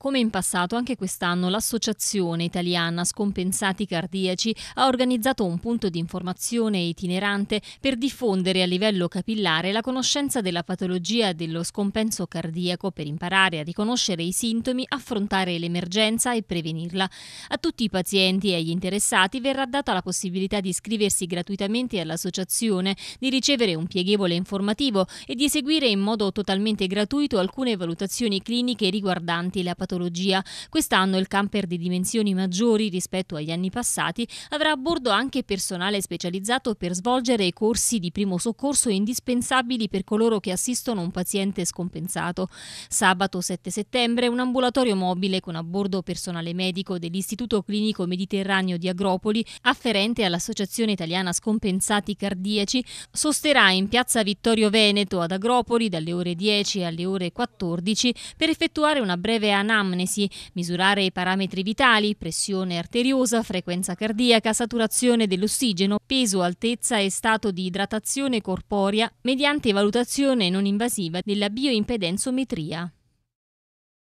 Come in passato, anche quest'anno l'Associazione Italiana Scompensati Cardiaci ha organizzato un punto di informazione itinerante per diffondere a livello capillare la conoscenza della patologia dello scompenso cardiaco per imparare a riconoscere i sintomi, affrontare l'emergenza e prevenirla. A tutti i pazienti e agli interessati verrà data la possibilità di iscriversi gratuitamente all'associazione, di ricevere un pieghevole informativo e di eseguire in modo totalmente gratuito alcune valutazioni cliniche riguardanti la patologia patologia. Quest'anno il camper di dimensioni maggiori rispetto agli anni passati avrà a bordo anche personale specializzato per svolgere i corsi di primo soccorso indispensabili per coloro che assistono un paziente scompensato. Sabato 7 settembre un ambulatorio mobile con a bordo personale medico dell'Istituto Clinico Mediterraneo di Agropoli, afferente all'Associazione Italiana Scompensati Cardiaci, sosterrà in piazza Vittorio Veneto ad Agropoli dalle ore 10 alle ore 14 per effettuare una breve analisi anamnesi, misurare i parametri vitali, pressione arteriosa, frequenza cardiaca, saturazione dell'ossigeno, peso, altezza e stato di idratazione corporea mediante valutazione non invasiva della bioimpedenzometria.